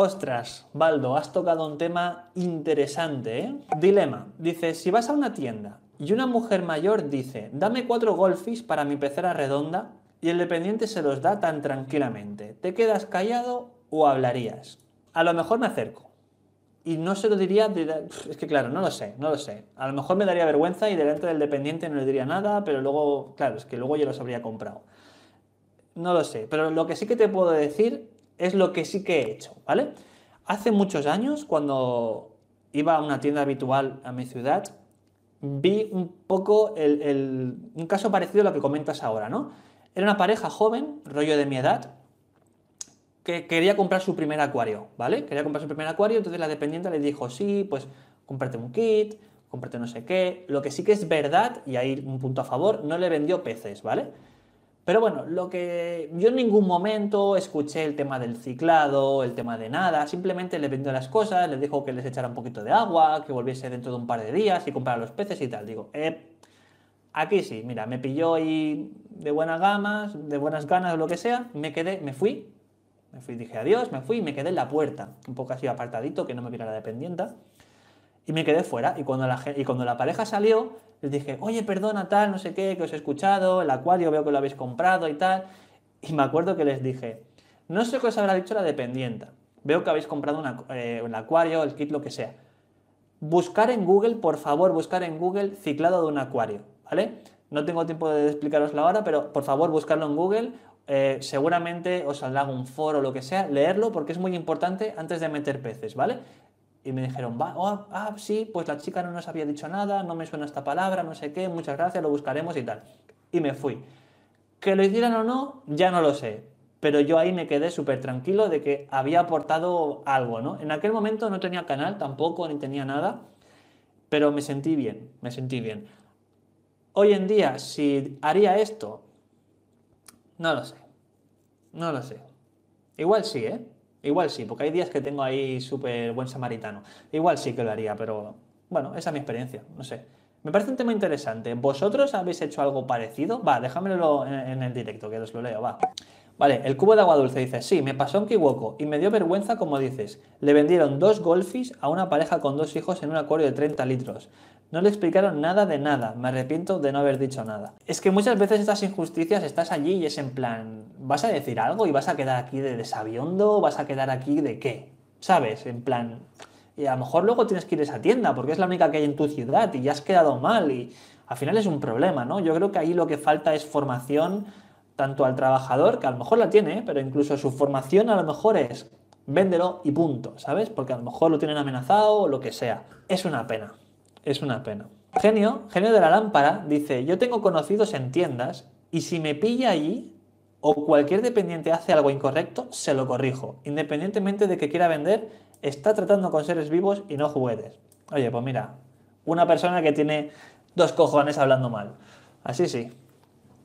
Ostras, Baldo, has tocado un tema interesante, ¿eh? Dilema. Dice, si vas a una tienda y una mujer mayor dice, dame cuatro golfis para mi pecera redonda, y el dependiente se los da tan tranquilamente, ¿te quedas callado o hablarías? A lo mejor me acerco. Y no se lo diría, es que claro, no lo sé, no lo sé. A lo mejor me daría vergüenza y delante del dependiente no le diría nada, pero luego, claro, es que luego yo los habría comprado. No lo sé, pero lo que sí que te puedo decir es lo que sí que he hecho, ¿vale? Hace muchos años, cuando iba a una tienda habitual a mi ciudad, vi un poco el, un caso parecido a lo que comentas ahora, ¿no? Era una pareja joven, rollo de mi edad, que quería comprar su primer acuario, ¿vale? Quería comprar su primer acuario, entonces la dependiente le dijo, sí, pues cómprate un kit, cómprate no sé qué. Lo que sí que es verdad, y ahí un punto a favor, no le vendió peces, ¿vale? Pero bueno, lo que yo en ningún momento escuché el tema del ciclado, el tema de nada, simplemente le vendió las cosas, les dijo que les echara un poquito de agua, que volviese dentro de un par de días y comprara los peces y tal. Digo, eh, aquí sí, mira, me pilló ahí de buenas gamas, de buenas ganas o lo que sea, me quedé, me fui, me fui, dije adiós, me fui y me quedé en la puerta, un poco así apartadito, que no me viera la dependienta y me quedé fuera. Y cuando, la, y cuando la pareja salió, les dije, oye, perdona, tal, no sé qué, que os he escuchado, el acuario veo que lo habéis comprado y tal. Y me acuerdo que les dije, no sé qué os habrá dicho la dependienta. Veo que habéis comprado eh, un acuario, el kit, lo que sea. Buscar en Google, por favor, buscar en Google ciclado de un acuario, ¿vale? No tengo tiempo de explicaroslo ahora, pero por favor buscarlo en Google. Eh, seguramente os saldrá un foro o lo que sea, leerlo porque es muy importante antes de meter peces, ¿vale? y me dijeron, va, oh, ah, sí, pues la chica no nos había dicho nada, no me suena esta palabra, no sé qué, muchas gracias, lo buscaremos y tal. Y me fui. Que lo hicieran o no, ya no lo sé. Pero yo ahí me quedé súper tranquilo de que había aportado algo, ¿no? En aquel momento no tenía canal tampoco, ni tenía nada, pero me sentí bien, me sentí bien. Hoy en día, si haría esto, no lo sé. No lo sé. Igual sí, ¿eh? Igual sí, porque hay días que tengo ahí súper buen samaritano. Igual sí que lo haría, pero bueno, esa es mi experiencia, no sé. Me parece un tema interesante. ¿Vosotros habéis hecho algo parecido? Va, déjamelo en, el directo, que os lo leo, va. Vale, el cubo de agua dulce dice, sí, me pasó un Kiwoko y me dio vergüenza como dices. Le vendieron dos golfis a una pareja con dos hijos en un acuario de 30 litros. No le explicaron nada de nada, me arrepiento de no haber dicho nada. Es que muchas veces estas injusticias estás allí y es en plan, vas a decir algo y vas a quedar aquí de desabiondo, vas a quedar aquí de qué, ¿sabes? En plan, y a lo mejor luego tienes que ir a esa tienda porque es la única que hay en tu ciudad y ya has quedado mal y al final es un problema, ¿no? Yo creo que ahí lo que falta es formación tanto al trabajador, que a lo mejor la tiene, ¿eh? pero incluso su formación a lo mejor es véndelo y punto, ¿sabes? Porque a lo mejor lo tienen amenazado o lo que sea. Es una pena, es una pena. Genio, genio de la lámpara, dice, yo tengo conocidos en tiendas y si me pilla allí o cualquier dependiente hace algo incorrecto, se lo corrijo. Independientemente de que quiera vender, está tratando con seres vivos y no juguetes. Oye, pues mira, una persona que tiene dos cojones hablando mal. Así sí.